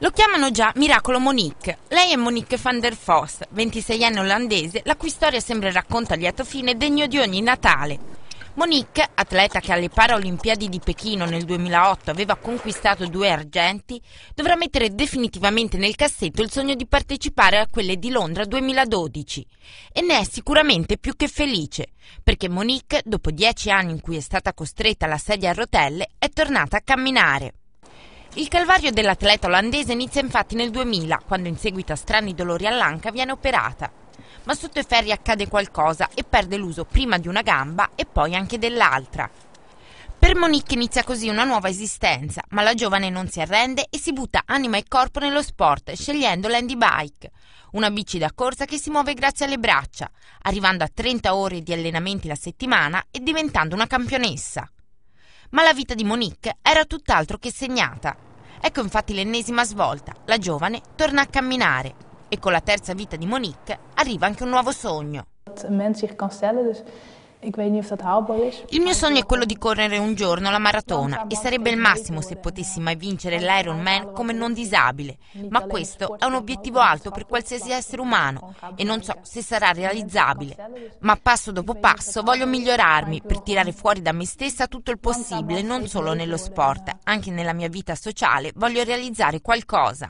Lo chiamano già Miracolo Monique. Lei è Monique van der Voss, 26enne olandese, la cui storia sembra racconta a lieto fine degno di ogni Natale. Monique, atleta che alle Paralimpiadi di Pechino nel 2008 aveva conquistato due argenti, dovrà mettere definitivamente nel cassetto il sogno di partecipare a quelle di Londra 2012. E ne è sicuramente più che felice, perché Monique, dopo dieci anni in cui è stata costretta alla sedia a rotelle, è tornata a camminare. Il calvario dell'atleta olandese inizia infatti nel 2000, quando in seguito a strani dolori all'anca viene operata. Ma sotto i ferri accade qualcosa e perde l'uso prima di una gamba e poi anche dell'altra. Per Monique inizia così una nuova esistenza, ma la giovane non si arrende e si butta anima e corpo nello sport, scegliendo bike, una bici da corsa che si muove grazie alle braccia, arrivando a 30 ore di allenamenti la settimana e diventando una campionessa. Ma la vita di Monique era tutt'altro che segnata. Ecco infatti l'ennesima svolta. La giovane torna a camminare e con la terza vita di Monique arriva anche un nuovo sogno. Een mens zich kan stellen, dus il mio sogno è quello di correre un giorno la maratona e sarebbe il massimo se potessi mai vincere l'Ironman come non disabile, ma questo è un obiettivo alto per qualsiasi essere umano e non so se sarà realizzabile, ma passo dopo passo voglio migliorarmi per tirare fuori da me stessa tutto il possibile, non solo nello sport, anche nella mia vita sociale voglio realizzare qualcosa.